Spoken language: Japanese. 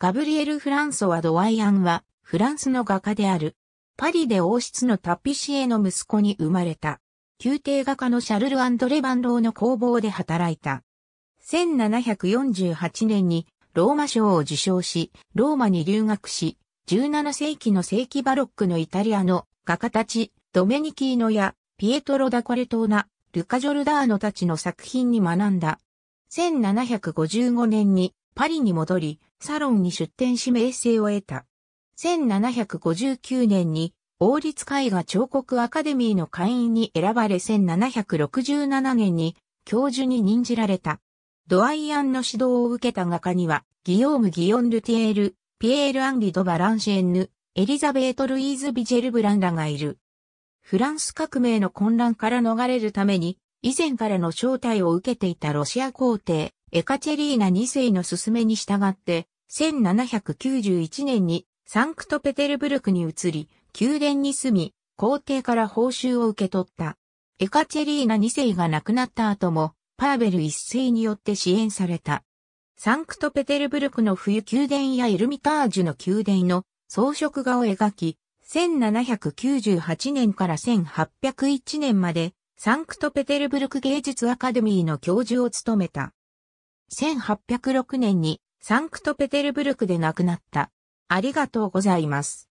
ガブリエル・フランソワ・ドワイアンは、フランスの画家である。パリで王室のタピシエの息子に生まれた。宮廷画家のシャルル・アンドレ・バンローの工房で働いた。1748年にローマ賞を受賞し、ローマに留学し、17世紀の世紀バロックのイタリアの画家たち、ドメニキーノやピエトロ・ダ・コレトーナ、ルカ・ジョルダーノたちの作品に学んだ。1755年にパリに戻り、サロンに出展し名声を得た。1759年に王立絵画彫刻アカデミーの会員に選ばれ1767年に教授に任じられた。ドアイアンの指導を受けた画家には、ギヨーム・ギヨン・ルティエール、ピエール・アンリ・ド・バランシェンヌ、エリザベート・ルイーズ・ビジェル・ブランらがいる。フランス革命の混乱から逃れるために、以前からの招待を受けていたロシア皇帝、エカチェリーナ2世の勧めに従って、1791年にサンクトペテルブルクに移り、宮殿に住み、皇帝から報酬を受け取った。エカチェリーナ2世が亡くなった後も、パーベル1世によって支援された。サンクトペテルブルクの冬宮殿やエルミタージュの宮殿の装飾画を描き、1798年から1801年までサンクトペテルブルク芸術アカデミーの教授を務めた。1806年にサンクトペテルブルクで亡くなった。ありがとうございます。